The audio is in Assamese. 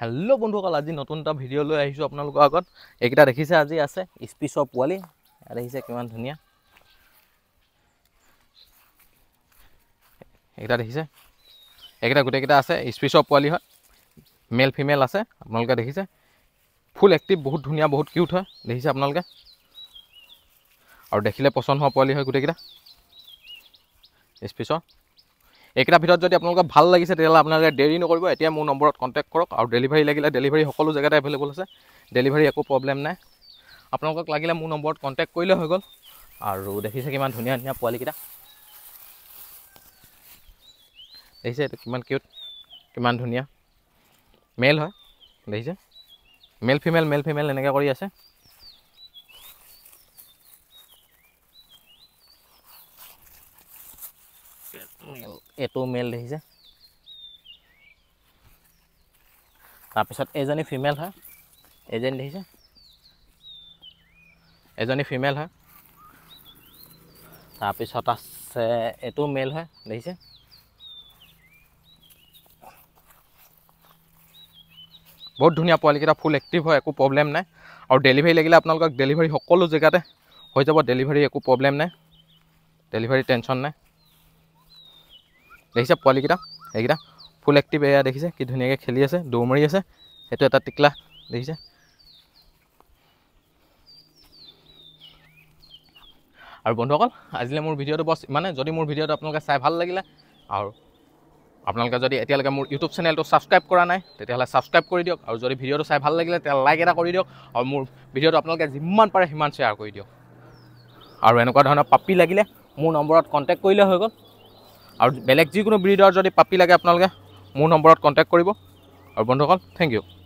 হেল্ল' বন্ধুসকল আজি নতুন এটা ভিডিঅ' লৈ আহিছোঁ আপোনালোকৰ আগত এইকেইটা দেখিছে আজি আছে স্পিচৰ পোৱালি দেখিছে কিমান ধুনীয়া এইকেইটা দেখিছে এইকেইটা গোটেইকেইটা আছে স্পিচৰ পোৱালি হয় মেল ফিমেল আছে আপোনালোকে দেখিছে ফুল এক্টিভ বহুত ধুনীয়া বহুত কিউট হয় দেখিছে আপোনালোকে আৰু দেখিলে পচন্দ হোৱা পোৱালি হয় গোটেইকেইটা স্পিচৰ এইকেইটা ভিতৰত যদি আপোনালোকৰ ভাল লাগিছে তেতিয়াহ'লে আপোনালোকে দেৰি নকৰিব এতিয়া মোৰ নম্বৰত কণ্টেক্ট কৰক আৰু ডেলিভাৰী লাগিলে ডেলিভাৰী সকলো জেগাতে এভেইলেবল আছে ডেলিভাৰী একো প্ৰব্লেম নাই আপোনালোকক লাগিলে মোৰ নম্বৰত কণ্টেক্ট কৰিলে হৈ গ'ল আৰু দেখিছে কিমান ধুনীয়া ধুনীয়া পোৱালিকেইটা দেখিছে এইটো কিমান কিউট কিমান ধুনীয়া মেল হয় দেখিছে মেল ফিমেল মেল ফিমেল এনেকৈ কৰি আছে এইটো মেল দেখিছে তাৰপিছত এজনী ফিমেল হয় এজনী দেখিছে এজনী ফিমেল হয় তাৰপিছত আছে এইটো মেল হয় দেখিছে বহুত ধুনীয়া পোৱালিকেইটা ফুল এক্টিভ হয় একো প্ৰব্লেম নাই আৰু ডেলিভাৰী লাগিলে আপোনালোকক ডেলিভাৰী সকলো জেগাতে হৈ যাব ডেলিভাৰী একো প্ৰব্লেম নাই ডেলিভাৰী টেনশ্যন নাই দেখিছে পোৱালিকেইটা এইকেইটা ফুল এক্টিভ এয়া দেখিছে কি ধুনীয়াকৈ খেলি আছে দৌৰ মাৰি আছে সেইটো এটা টিকলা দেখিছে আৰু বন্ধুসকল আজিলৈ মোৰ ভিডিঅ'টো বছ ইমানে যদি মোৰ ভিডিঅ'টো আপোনালোকে চাই ভাল লাগিলে আৰু আপোনালোকে যদি এতিয়ালৈকে মোৰ ইউটিউব চেনেলটো ছাবস্ক্ৰাইব কৰা নাই তেতিয়াহ'লে ছাবস্ক্ৰাইব কৰি দিয়ক আৰু যদি ভিডিঅ'টো চাই ভাল লাগিলে তেতিয়া লাইক এটা কৰি দিয়ক আৰু মোৰ ভিডিঅ'টো আপোনালোকে যিমান পাৰে সিমান শ্বেয়াৰ কৰি দিয়ক আৰু এনেকুৱা ধৰণৰ পাপি লাগিলে মোৰ নম্বৰত কণ্টেক্ট কৰিলে হৈ গ'ল আৰু বেলেগ যিকোনো ব্ৰিডৰ যদি পাপি লাগে আপোনালোকে মোৰ নম্বৰত কণ্টেক্ট কৰিব আৰু বন্ধুসকল থেংক ইউ